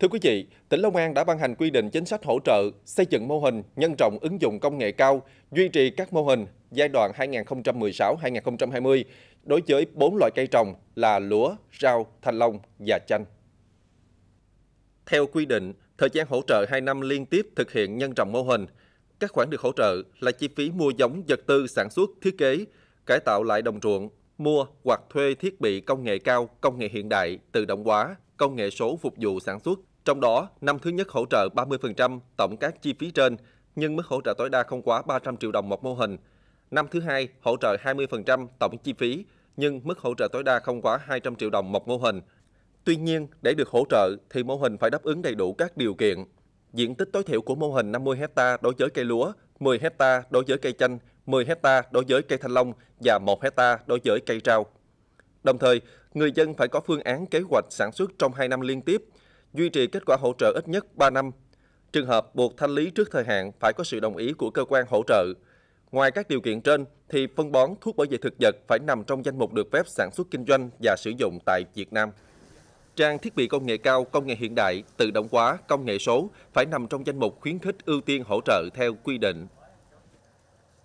Thưa quý vị, tỉnh Long An đã ban hành quy định chính sách hỗ trợ, xây dựng mô hình, nhân rộng ứng dụng công nghệ cao, duy trì các mô hình giai đoạn 2016-2020 đối với 4 loại cây trồng là lúa, rau, thanh long và chanh. Theo quy định, thời gian hỗ trợ 2 năm liên tiếp thực hiện nhân rộng mô hình. Các khoản được hỗ trợ là chi phí mua giống vật tư sản xuất thiết kế, cải tạo lại đồng ruộng, mua hoặc thuê thiết bị công nghệ cao, công nghệ hiện đại, tự động hóa, công nghệ số phục vụ sản xuất. Trong đó, năm thứ nhất hỗ trợ 30% tổng các chi phí trên, nhưng mức hỗ trợ tối đa không quá 300 triệu đồng một mô hình. Năm thứ hai, hỗ trợ 20% tổng chi phí, nhưng mức hỗ trợ tối đa không quá 200 triệu đồng một mô hình. Tuy nhiên, để được hỗ trợ thì mô hình phải đáp ứng đầy đủ các điều kiện. Diện tích tối thiểu của mô hình 50 hecta đối với cây lúa, 10 hecta đối với cây chanh, 10 hecta đối với cây thanh long và 1 hecta đối với cây rau. Đồng thời, người dân phải có phương án kế hoạch sản xuất trong 2 năm liên tiếp, duy trì kết quả hỗ trợ ít nhất 3 năm. Trường hợp buộc thanh lý trước thời hạn phải có sự đồng ý của cơ quan hỗ trợ. Ngoài các điều kiện trên, thì phân bón thuốc bảo vệ thực vật phải nằm trong danh mục được phép sản xuất kinh doanh và sử dụng tại Việt Nam. Trang thiết bị công nghệ cao, công nghệ hiện đại, tự động hóa, công nghệ số phải nằm trong danh mục khuyến khích ưu tiên hỗ trợ theo quy định.